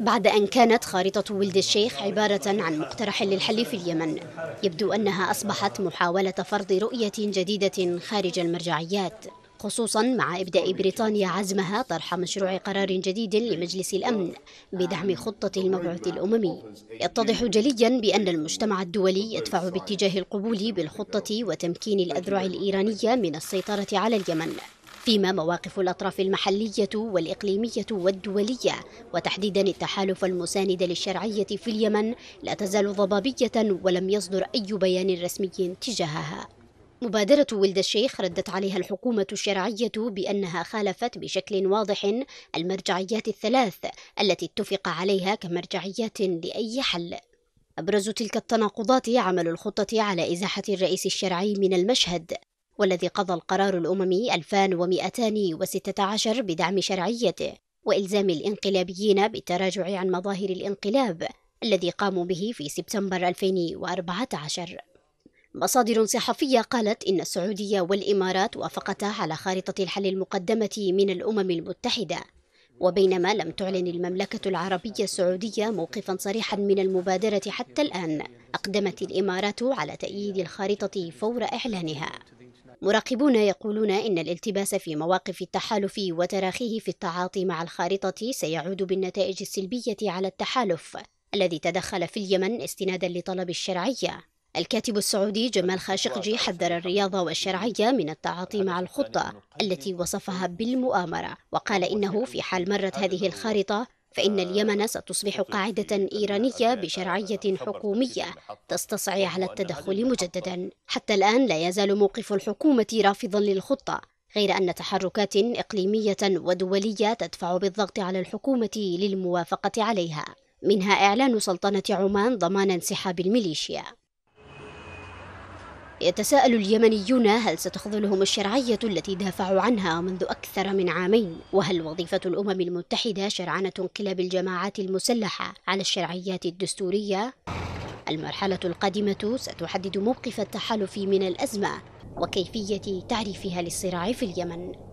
بعد أن كانت خارطة ولد الشيخ عبارة عن مقترح للحل في اليمن يبدو أنها أصبحت محاولة فرض رؤية جديدة خارج المرجعيات خصوصا مع إبداء بريطانيا عزمها طرح مشروع قرار جديد لمجلس الأمن بدعم خطة المبعوث الأممي يتضح جليا بأن المجتمع الدولي يدفع باتجاه القبول بالخطة وتمكين الأذرع الإيرانية من السيطرة على اليمن فيما مواقف الأطراف المحلية والإقليمية والدولية وتحديدا التحالف المساند للشرعية في اليمن لا تزال ضبابية ولم يصدر أي بيان رسمي تجاهها مبادرة ولد الشيخ ردت عليها الحكومة الشرعية بأنها خالفت بشكل واضح المرجعيات الثلاث التي اتفق عليها كمرجعيات لأي حل أبرز تلك التناقضات عمل الخطة على إزاحة الرئيس الشرعي من المشهد والذي قضى القرار الأممي 2216 بدعم شرعيته وإلزام الانقلابيين بالتراجع عن مظاهر الانقلاب الذي قاموا به في سبتمبر 2014 مصادر صحفية قالت إن السعودية والإمارات وافقتا على خارطة الحل المقدمة من الأمم المتحدة وبينما لم تعلن المملكة العربية السعودية موقفا صريحا من المبادرة حتى الآن أقدمت الإمارات على تأييد الخارطة فور إعلانها مراقبون يقولون إن الالتباس في مواقف التحالف وتراخيه في التعاطي مع الخارطة سيعود بالنتائج السلبية على التحالف الذي تدخل في اليمن استنادا لطلب الشرعية الكاتب السعودي جمال خاشقجي حذر الرياضة والشرعية من التعاطي مع الخطة التي وصفها بالمؤامرة وقال إنه في حال مرت هذه الخارطة فإن اليمن ستصبح قاعدة إيرانية بشرعية حكومية تستصعي على التدخل مجددا حتى الآن لا يزال موقف الحكومة رافضا للخطة غير أن تحركات إقليمية ودولية تدفع بالضغط على الحكومة للموافقة عليها منها إعلان سلطنة عمان ضمان انسحاب الميليشيا يتساءل اليمنيون هل ستخذلهم الشرعية التي دافعوا عنها منذ أكثر من عامين وهل وظيفة الأمم المتحدة شرعنة انقلاب الجماعات المسلحة على الشرعيات الدستورية؟ المرحلة القادمة ستحدد موقف التحالف من الأزمة وكيفية تعريفها للصراع في اليمن